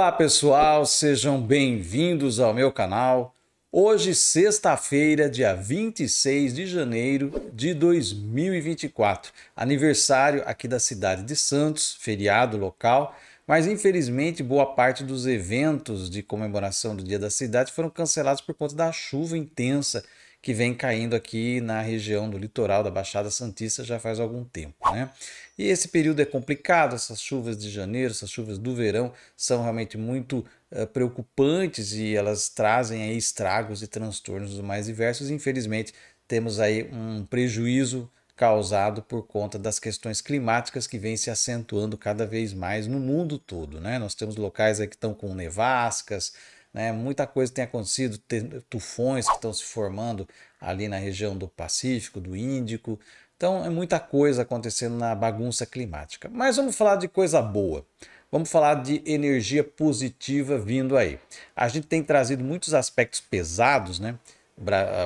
Olá pessoal, sejam bem-vindos ao meu canal. Hoje, sexta-feira, dia 26 de janeiro de 2024, aniversário aqui da cidade de Santos, feriado local, mas infelizmente boa parte dos eventos de comemoração do Dia da Cidade foram cancelados por conta da chuva intensa que vem caindo aqui na região do litoral da Baixada Santista já faz algum tempo, né? E esse período é complicado, essas chuvas de janeiro, essas chuvas do verão são realmente muito uh, preocupantes e elas trazem aí estragos e transtornos mais diversos. Infelizmente, temos aí um prejuízo causado por conta das questões climáticas que vem se acentuando cada vez mais no mundo todo, né? Nós temos locais aí que estão com nevascas, né? Muita coisa tem acontecido, tem tufões que estão se formando ali na região do Pacífico, do Índico. Então é muita coisa acontecendo na bagunça climática. Mas vamos falar de coisa boa. Vamos falar de energia positiva vindo aí. A gente tem trazido muitos aspectos pesados, né?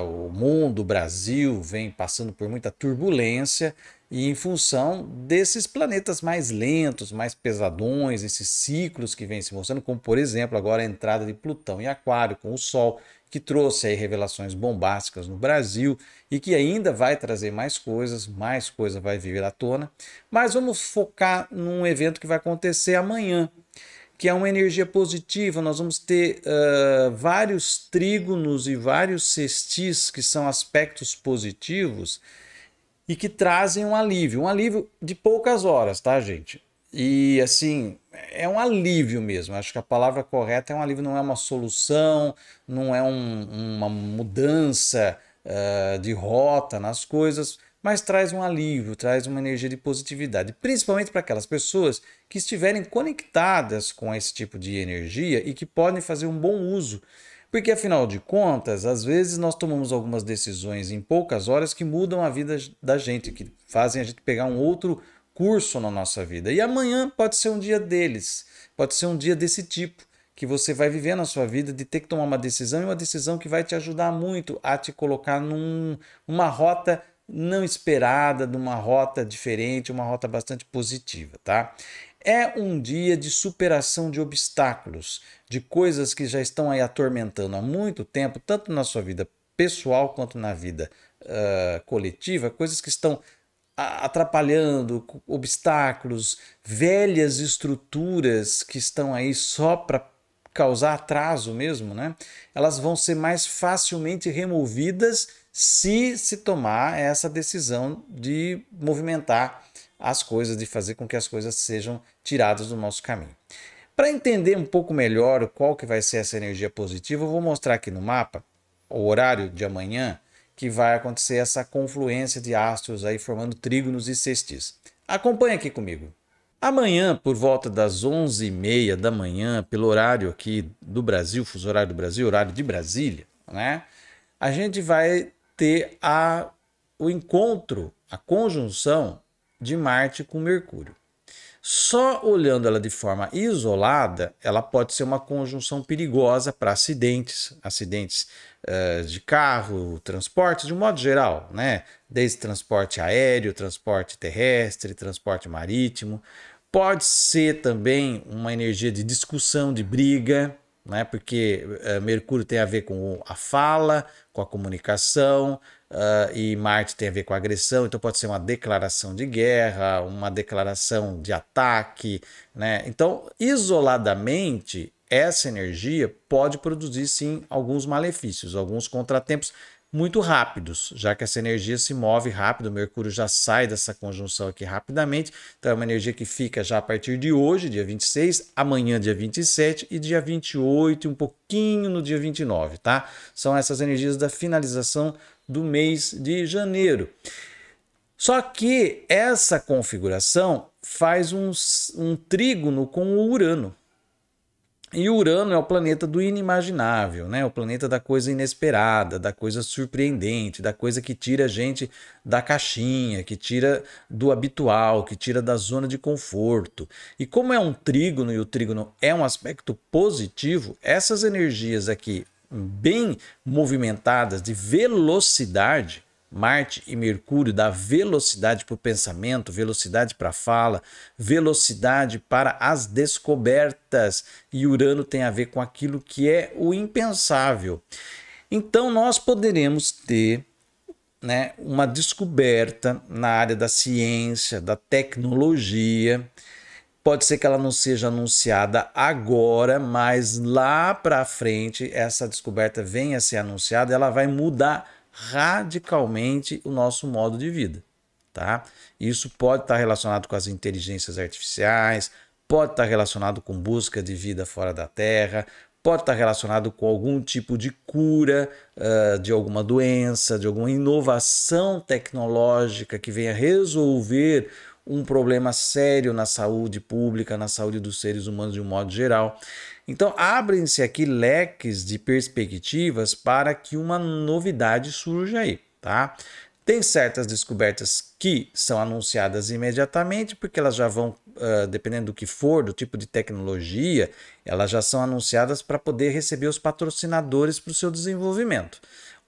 O mundo, o Brasil vem passando por muita turbulência e em função desses planetas mais lentos, mais pesadões, esses ciclos que vêm se mostrando, como por exemplo agora a entrada de Plutão em Aquário com o Sol, que trouxe aí revelações bombásticas no Brasil e que ainda vai trazer mais coisas, mais coisa vai vir à tona. Mas vamos focar num evento que vai acontecer amanhã, que é uma energia positiva. Nós vamos ter uh, vários trígonos e vários sextis, que são aspectos positivos, e que trazem um alívio, um alívio de poucas horas, tá, gente? E assim, é um alívio mesmo. Acho que a palavra correta é um alívio, não é uma solução, não é um, uma mudança uh, de rota nas coisas, mas traz um alívio, traz uma energia de positividade, principalmente para aquelas pessoas que estiverem conectadas com esse tipo de energia e que podem fazer um bom uso porque afinal de contas, às vezes nós tomamos algumas decisões em poucas horas que mudam a vida da gente, que fazem a gente pegar um outro curso na nossa vida. E amanhã pode ser um dia deles, pode ser um dia desse tipo que você vai viver na sua vida de ter que tomar uma decisão e uma decisão que vai te ajudar muito a te colocar numa num, rota não esperada, numa rota diferente, uma rota bastante positiva, tá? É um dia de superação de obstáculos, de coisas que já estão aí atormentando há muito tempo, tanto na sua vida pessoal quanto na vida uh, coletiva, coisas que estão atrapalhando, obstáculos, velhas estruturas que estão aí só para causar atraso mesmo, né? Elas vão ser mais facilmente removidas se se tomar essa decisão de movimentar as coisas, de fazer com que as coisas sejam tiradas do nosso caminho. Para entender um pouco melhor qual que vai ser essa energia positiva, eu vou mostrar aqui no mapa o horário de amanhã que vai acontecer essa confluência de astros aí formando trígonos e sextis. Acompanhe aqui comigo. Amanhã, por volta das 11h30 da manhã, pelo horário aqui do Brasil, fuso horário do Brasil, horário de Brasília, né? A gente vai ter a, o encontro, a conjunção de Marte com Mercúrio. Só olhando ela de forma isolada, ela pode ser uma conjunção perigosa para acidentes, acidentes uh, de carro, transportes de um modo geral, né? Desde transporte aéreo, transporte terrestre, transporte marítimo. Pode ser também uma energia de discussão, de briga, né? Porque uh, Mercúrio tem a ver com a fala, com a comunicação, Uh, e Marte tem a ver com agressão, então pode ser uma declaração de guerra, uma declaração de ataque, né? Então, isoladamente, essa energia pode produzir sim alguns malefícios, alguns contratempos muito rápidos, já que essa energia se move rápido, Mercúrio já sai dessa conjunção aqui rapidamente, então é uma energia que fica já a partir de hoje, dia 26, amanhã, dia 27 e dia 28 e um pouquinho no dia 29, tá? São essas energias da finalização do mês de janeiro. Só que essa configuração faz um, um trígono com o Urano, e Urano é o planeta do inimaginável, né? O planeta da coisa inesperada, da coisa surpreendente, da coisa que tira a gente da caixinha, que tira do habitual, que tira da zona de conforto. E como é um trígono e o trígono é um aspecto positivo, essas energias aqui bem movimentadas de velocidade, Marte e Mercúrio dá velocidade para o pensamento, velocidade para a fala, velocidade para as descobertas. E Urano tem a ver com aquilo que é o impensável. Então, nós poderemos ter né, uma descoberta na área da ciência, da tecnologia. Pode ser que ela não seja anunciada agora, mas lá para frente essa descoberta venha a ser anunciada, ela vai mudar radicalmente o nosso modo de vida, tá? Isso pode estar relacionado com as inteligências artificiais, pode estar relacionado com busca de vida fora da Terra, pode estar relacionado com algum tipo de cura uh, de alguma doença, de alguma inovação tecnológica que venha resolver um problema sério na saúde pública, na saúde dos seres humanos de um modo geral. Então, abrem-se aqui leques de perspectivas para que uma novidade surja aí, tá? Tem certas descobertas que são anunciadas imediatamente, porque elas já vão, uh, dependendo do que for, do tipo de tecnologia, elas já são anunciadas para poder receber os patrocinadores para o seu desenvolvimento.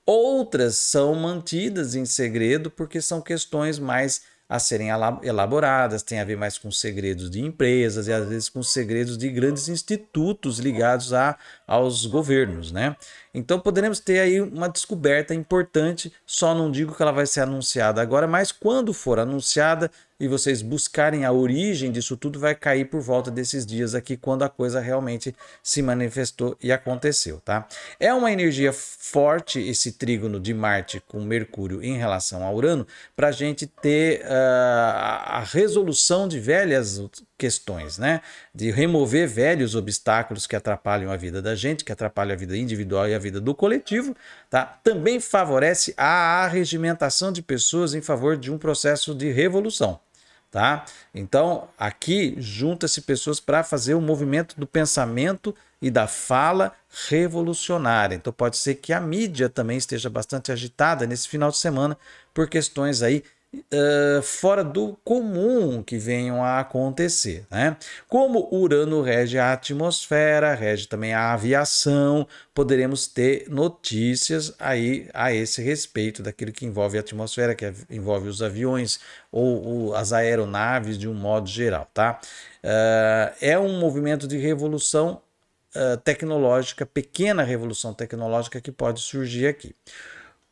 Outras são mantidas em segredo porque são questões mais a serem elaboradas, tem a ver mais com segredos de empresas e às vezes com segredos de grandes institutos ligados a, aos governos, né? Então poderemos ter aí uma descoberta importante, só não digo que ela vai ser anunciada agora, mas quando for anunciada, e vocês buscarem a origem disso tudo, vai cair por volta desses dias aqui, quando a coisa realmente se manifestou e aconteceu, tá? É uma energia forte esse trígono de Marte com Mercúrio em relação a Urano, para a gente ter uh, a resolução de velhas questões, né? De remover velhos obstáculos que atrapalham a vida da gente, que atrapalham a vida individual e a vida do coletivo, tá? Também favorece a arregimentação de pessoas em favor de um processo de revolução tá? Então, aqui junta-se pessoas para fazer o um movimento do pensamento e da fala revolucionária. Então, pode ser que a mídia também esteja bastante agitada nesse final de semana por questões aí uh, fora do comum que venham a acontecer. Né? Como Urano rege a atmosfera, rege também a aviação, poderemos ter notícias aí a esse respeito daquilo que envolve a atmosfera, que envolve os aviões ou, ou as aeronaves de um modo geral. Tá? Uh, é um movimento de revolução eh, tecnológica, pequena revolução tecnológica que pode surgir aqui.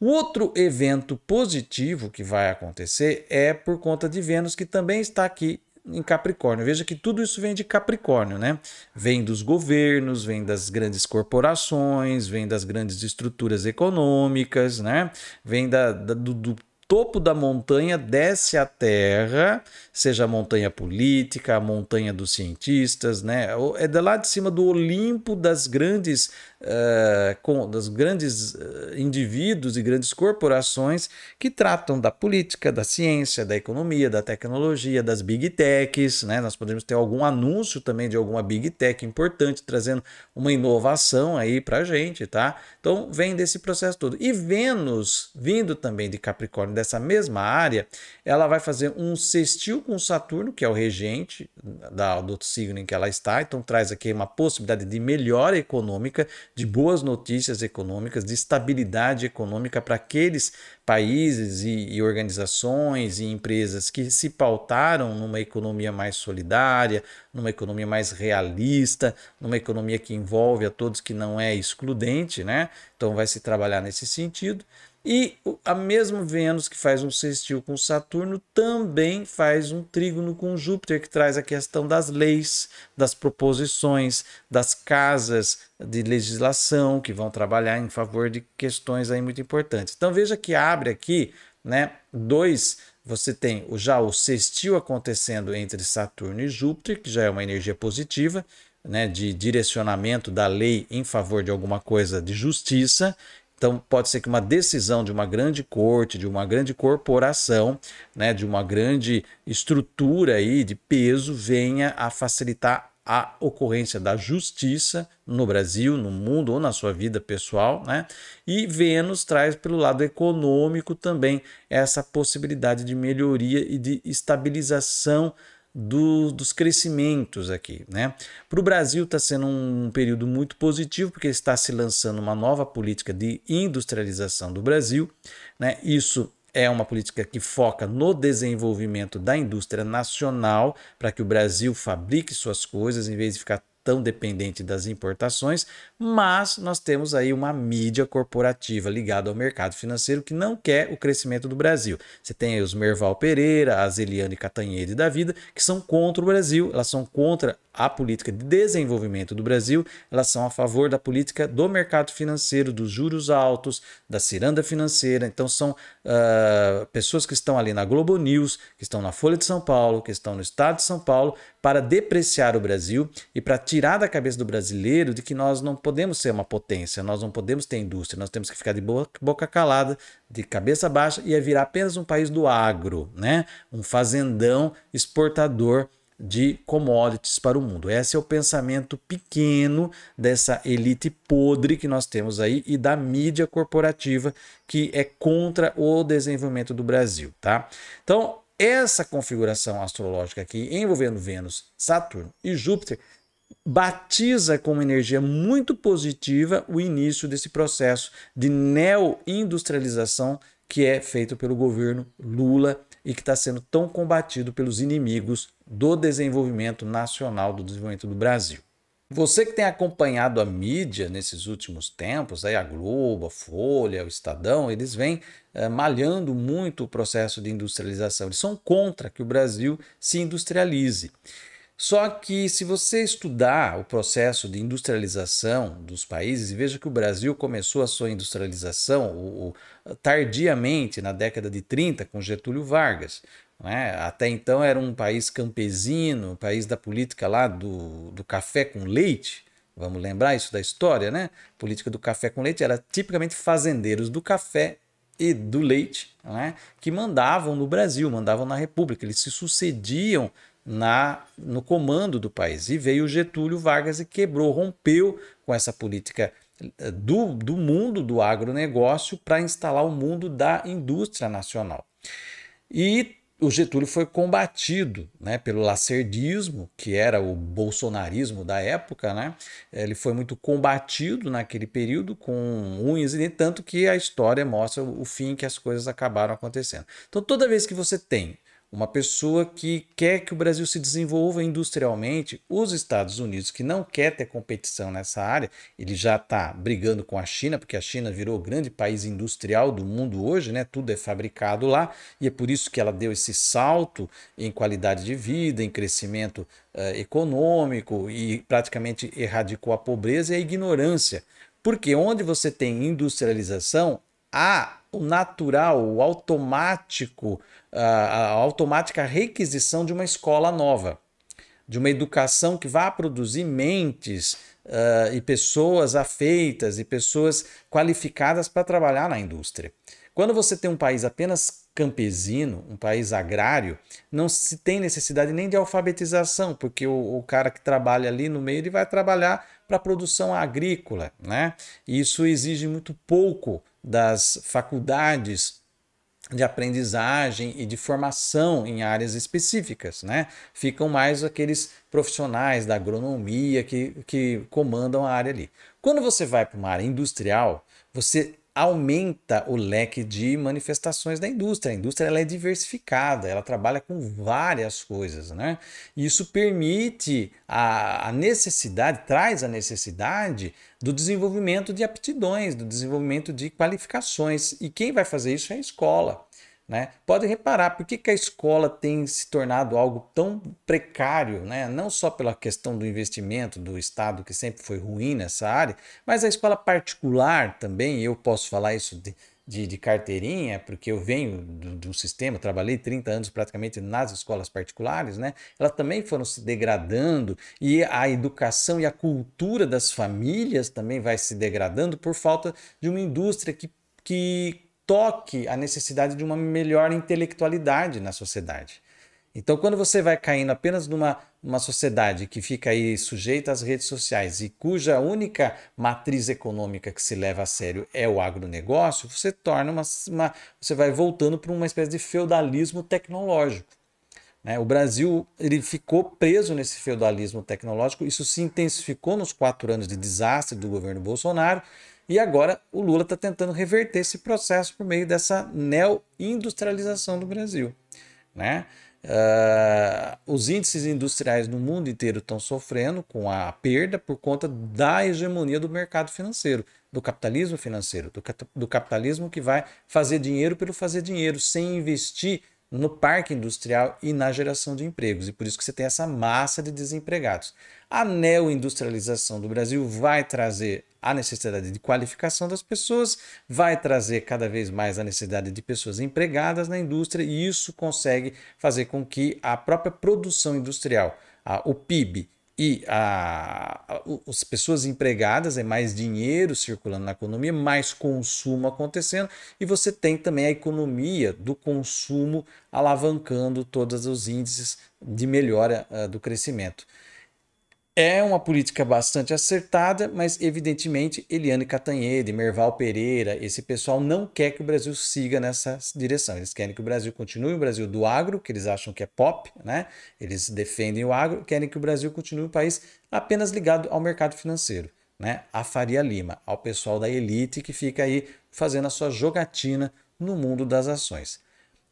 O outro evento positivo que vai acontecer é por conta de Vênus, que também está aqui em Capricórnio. Veja que tudo isso vem de Capricórnio, né? Vem dos governos, vem das grandes corporações, vem das grandes estruturas econômicas, né? Vem da, da do, do topo da montanha desce a terra, seja a montanha política, a montanha dos cientistas, né? É de lá de cima do Olimpo das grandes, uh, com, das grandes eh, indivíduos e grandes corporações que tratam da política, da ciência, da economia, da tecnologia, das big techs, né? Nós podemos ter algum anúncio também de alguma big tech importante trazendo uma inovação aí para gente, tá? Então vem desse processo todo. E Vênus vindo também de Capricórnio dessa mesma área, ela vai fazer um sextil com Saturno, que é o regente da, do signo em que ela está, então traz aqui uma possibilidade de melhora econômica, de boas notícias econômicas, de estabilidade econômica para aqueles países e, e organizações e empresas que se pautaram numa economia mais solidária, numa economia mais realista, numa economia que envolve a todos que não é excludente, né? Então vai se trabalhar nesse sentido. E a mesma Vênus que faz um sextil com Saturno também faz um trígono com Júpiter, que traz a questão das leis, das proposições, das casas de legislação que vão trabalhar em favor de questões aí muito importantes. Então veja que abre aqui, né, dois, você tem já o sextil acontecendo entre Saturno e Júpiter, que já é uma energia positiva, né, de direcionamento da lei em favor de alguma coisa de justiça, então, pode ser que uma decisão de uma grande corte, de uma grande corporação, né, de uma grande estrutura aí de peso venha a facilitar a ocorrência da justiça no Brasil, no mundo ou na sua vida pessoal, né? E Vênus traz pelo lado econômico também essa possibilidade de melhoria e de estabilização do, dos crescimentos aqui. Né? Para o Brasil está sendo um período muito positivo, porque está se lançando uma nova política de industrialização do Brasil. Né? Isso é uma política que foca no desenvolvimento da indústria nacional, para que o Brasil fabrique suas coisas, em vez de ficar tão dependente das importações, mas nós temos aí uma mídia corporativa ligada ao mercado financeiro que não quer o crescimento do Brasil. Você tem aí os Merval Pereira, as Eliane Catanhede da vida, que são contra o Brasil, elas são contra a política de desenvolvimento do Brasil, elas são a favor da política do mercado financeiro, dos juros altos, da ciranda financeira. Então, são uh, pessoas que estão ali na Globo News, que estão na Folha de São Paulo, que estão no Estado de São Paulo, para depreciar o Brasil e para tirar da cabeça do brasileiro de que nós não podemos ser uma potência, nós não podemos ter indústria, nós temos que ficar de boca calada, de cabeça baixa e é virar apenas um país do agro, né? Um fazendão exportador de commodities para o mundo. Esse é o pensamento pequeno dessa elite podre que nós temos aí e da mídia corporativa que é contra o desenvolvimento do Brasil, tá? Então, essa configuração astrológica aqui, envolvendo Vênus, Saturno e Júpiter, batiza com uma energia muito positiva o início desse processo de neo-industrialização que é feito pelo governo Lula e que está sendo tão combatido pelos inimigos do desenvolvimento nacional, do desenvolvimento do Brasil. Você que tem acompanhado a mídia nesses últimos tempos, aí a Globo, a Folha, o Estadão, eles vêm é, malhando muito o processo de industrialização. Eles são contra que o Brasil se industrialize. Só que se você estudar o processo de industrialização dos países, e veja que o Brasil começou a sua industrialização o, o, tardiamente, na década de 30, com Getúlio Vargas. Né? Até então era um país campesino, país da política lá do, do café com leite, vamos lembrar isso da história, né? A política do café com leite era tipicamente fazendeiros do café e do leite, né? que mandavam no Brasil, mandavam na República, eles se sucediam na no comando do país. E veio Getúlio Vargas e quebrou, rompeu com essa política eh, do, do mundo do agronegócio para instalar o mundo da indústria nacional. E o Getúlio foi combatido né, pelo lacerdismo, que era o bolsonarismo da época, né? Ele foi muito combatido naquele período com unhas e tanto que a história mostra o fim que as coisas acabaram acontecendo. Então, toda vez que você tem uma pessoa que quer que o Brasil se desenvolva industrialmente, os Estados Unidos, que não quer ter competição nessa área, ele já está brigando com a China, porque a China virou o grande país industrial do mundo hoje, né? tudo é fabricado lá, e é por isso que ela deu esse salto em qualidade de vida, em crescimento uh, econômico e praticamente erradicou a pobreza e a ignorância. Porque onde você tem industrialização, há o natural, o automático, a, automática requisição de uma escola nova, de uma educação que vá produzir mentes uh, e pessoas afeitas e pessoas qualificadas para trabalhar na indústria. Quando você tem um país apenas campesino, um país agrário, não se tem necessidade nem de alfabetização, porque o, o cara que trabalha ali no meio ele vai trabalhar para a produção agrícola. Né? Isso exige muito pouco das faculdades de aprendizagem e de formação em áreas específicas, né? Ficam mais aqueles profissionais da agronomia que, que comandam a área ali. Quando você vai para uma área industrial, você aumenta o leque de manifestações da indústria. A indústria ela é diversificada, ela trabalha com várias coisas, né? Isso permite a, a necessidade, traz a necessidade do desenvolvimento de aptidões, do desenvolvimento de qualificações. E quem vai fazer isso é a escola. Né? Pode reparar por que, que a escola tem se tornado algo tão precário, né? não só pela questão do investimento do Estado, que sempre foi ruim nessa área, mas a escola particular também, eu posso falar isso de, de, de carteirinha, porque eu venho do, um sistema, trabalhei 30 anos praticamente nas escolas particulares, né? elas também foram se degradando e a educação e a cultura das famílias também vai se degradando por falta de uma indústria que, que toque a necessidade de uma melhor intelectualidade na sociedade. Então, quando você vai caindo apenas numa uma sociedade que fica aí sujeita às redes sociais e cuja única matriz econômica que se leva a sério é o agronegócio, você torna uma, uma você vai voltando para uma espécie de feudalismo tecnológico. Né? O Brasil ele ficou preso nesse feudalismo tecnológico. Isso se intensificou nos quatro anos de desastre do governo Bolsonaro e agora o Lula está tentando reverter esse processo por meio dessa neo-industrialização do Brasil. Né? Uh, os índices industriais no mundo inteiro estão sofrendo com a perda por conta da hegemonia do mercado financeiro, do capitalismo financeiro, do, do capitalismo que vai fazer dinheiro pelo fazer dinheiro, sem investir no parque industrial e na geração de empregos. E por isso que você tem essa massa de desempregados. A neoindustrialização do Brasil vai trazer a necessidade de qualificação das pessoas, vai trazer cada vez mais a necessidade de pessoas empregadas na indústria e isso consegue fazer com que a própria produção industrial, a, o PIB, e a, as pessoas empregadas, é mais dinheiro circulando na economia, mais consumo acontecendo, e você tem também a economia do consumo alavancando todos os índices de melhora uh, do crescimento. É uma política bastante acertada, mas evidentemente Eliane Catanhede, Merval Pereira, esse pessoal não quer que o Brasil siga nessa direção. Eles querem que o Brasil continue o Brasil do agro, que eles acham que é pop, né? Eles defendem o agro, querem que o Brasil continue um país apenas ligado ao mercado financeiro, né? A Faria Lima, ao pessoal da elite que fica aí fazendo a sua jogatina no mundo das ações.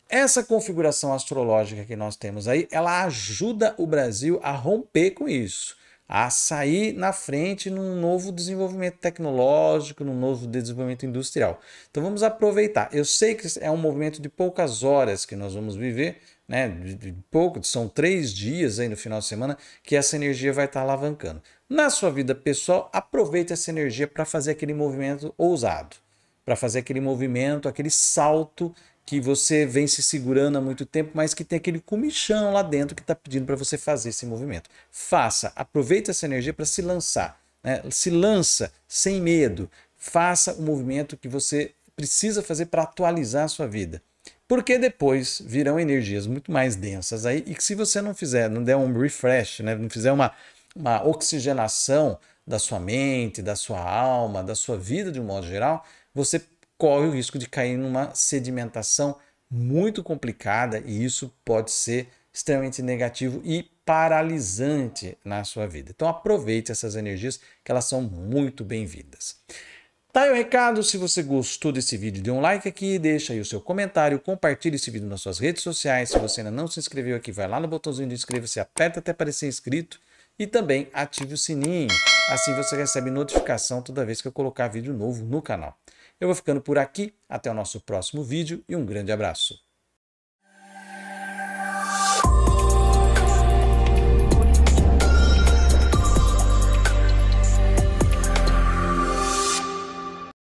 Essa configuração astrológica que nós temos aí, ela ajuda o Brasil a romper com isso a sair na frente num novo desenvolvimento tecnológico, num novo desenvolvimento industrial. Então vamos aproveitar. Eu sei que é um movimento de poucas horas que nós vamos viver, né? De pouco, são três dias aí no final de semana que essa energia vai estar tá alavancando. Na sua vida pessoal, aproveite essa energia para fazer aquele movimento ousado, para fazer aquele movimento, aquele salto que você vem se segurando há muito tempo, mas que tem aquele comichão lá dentro que está pedindo para você fazer esse movimento. Faça, aproveite essa energia para se lançar. Né? Se lança sem medo. Faça o movimento que você precisa fazer para atualizar a sua vida. Porque depois virão energias muito mais densas aí, e que se você não fizer, não der um refresh, né? não fizer uma, uma oxigenação da sua mente, da sua alma, da sua vida de um modo geral, você corre o risco de cair numa sedimentação muito complicada e isso pode ser extremamente negativo e paralisante na sua vida. Então aproveite essas energias que elas são muito bem-vindas. Tá aí o recado, se você gostou desse vídeo, dê um like aqui, deixa aí o seu comentário, compartilhe esse vídeo nas suas redes sociais, se você ainda não se inscreveu aqui, vai lá no botãozinho de inscreva-se, aperta até aparecer inscrito e também ative o sininho, assim você recebe notificação toda vez que eu colocar vídeo novo no canal. Eu vou ficando por aqui, até o nosso próximo vídeo e um grande abraço.